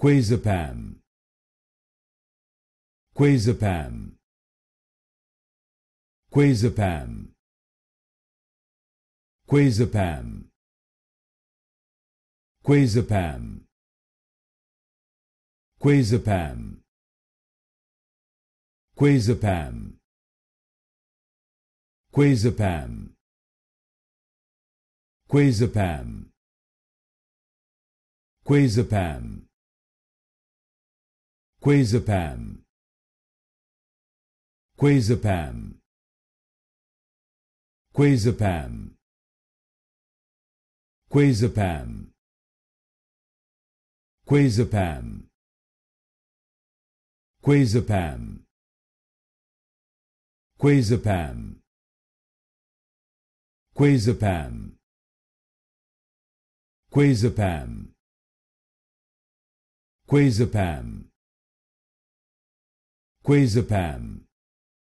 Quazepam Quazepam Quazepam Quazepam Quazepam Quazepam Quazepam Quazepam Quazepam Quazepam Quazapam Quazapam Quazapam Quazapam Quazapam Quazapam Quazapam Quazapam Quazapam Quazapam Quazepam